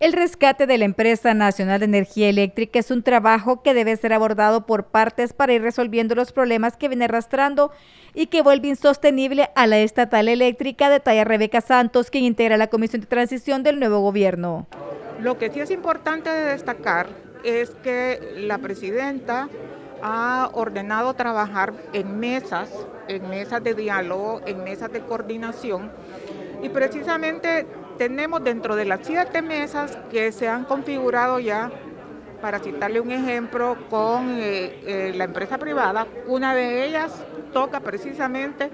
El rescate de la Empresa Nacional de Energía Eléctrica es un trabajo que debe ser abordado por partes para ir resolviendo los problemas que viene arrastrando y que vuelve insostenible a la estatal eléctrica, detalla Rebeca Santos, quien integra la Comisión de Transición del nuevo gobierno. Lo que sí es importante de destacar es que la presidenta ha ordenado trabajar en mesas, en mesas de diálogo, en mesas de coordinación y precisamente tenemos dentro de las siete mesas que se han configurado ya, para citarle un ejemplo, con eh, eh, la empresa privada, una de ellas toca precisamente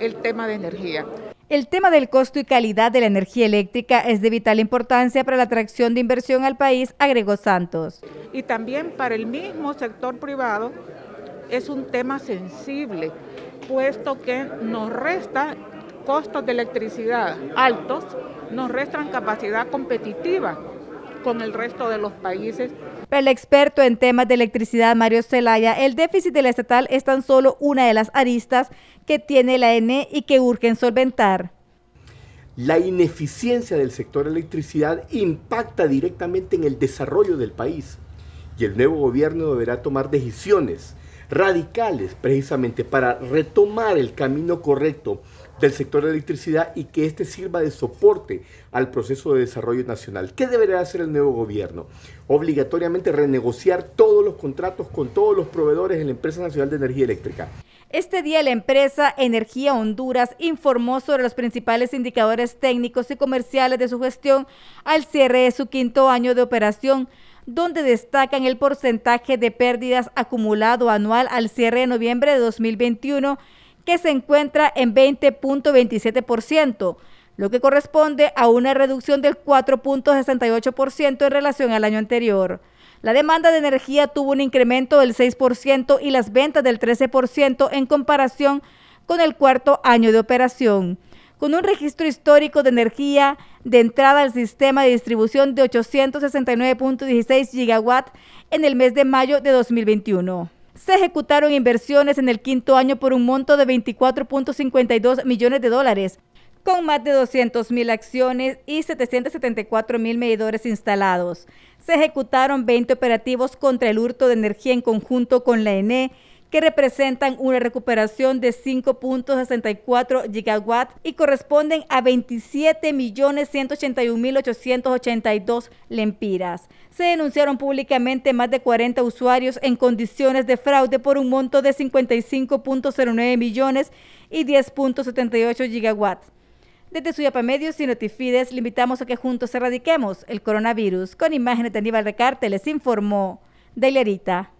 el tema de energía. El tema del costo y calidad de la energía eléctrica es de vital importancia para la atracción de inversión al país, agregó Santos. Y también para el mismo sector privado es un tema sensible, puesto que nos resta costos de electricidad altos nos restan capacidad competitiva con el resto de los países. El experto en temas de electricidad, Mario Zelaya, el déficit de la estatal es tan solo una de las aristas que tiene la ENE y que urgen solventar. La ineficiencia del sector electricidad impacta directamente en el desarrollo del país y el nuevo gobierno deberá tomar decisiones radicales precisamente para retomar el camino correcto del sector de electricidad y que este sirva de soporte al proceso de desarrollo nacional. ¿Qué deberá hacer el nuevo gobierno? Obligatoriamente renegociar todos los contratos con todos los proveedores en la Empresa Nacional de Energía Eléctrica. Este día la empresa Energía Honduras informó sobre los principales indicadores técnicos y comerciales de su gestión al cierre de su quinto año de operación, donde destacan el porcentaje de pérdidas acumulado anual al cierre de noviembre de 2021 que se encuentra en 20.27%, lo que corresponde a una reducción del 4.68% en relación al año anterior. La demanda de energía tuvo un incremento del 6% y las ventas del 13% en comparación con el cuarto año de operación. Con un registro histórico de energía de entrada al sistema de distribución de 869.16 gigawatt en el mes de mayo de 2021. Se ejecutaron inversiones en el quinto año por un monto de 24.52 millones de dólares, con más de 200.000 acciones y mil medidores instalados. Se ejecutaron 20 operativos contra el hurto de energía en conjunto con la ENE que representan una recuperación de 5.64 gigawatts y corresponden a 27.181.882 lempiras. Se denunciaron públicamente más de 40 usuarios en condiciones de fraude por un monto de 55.09 millones y 10.78 gigawatts. Desde Suyapa Medios y Notifides, le invitamos a que juntos erradiquemos el coronavirus. Con imágenes de Aníbal Recarte les informó Dailerita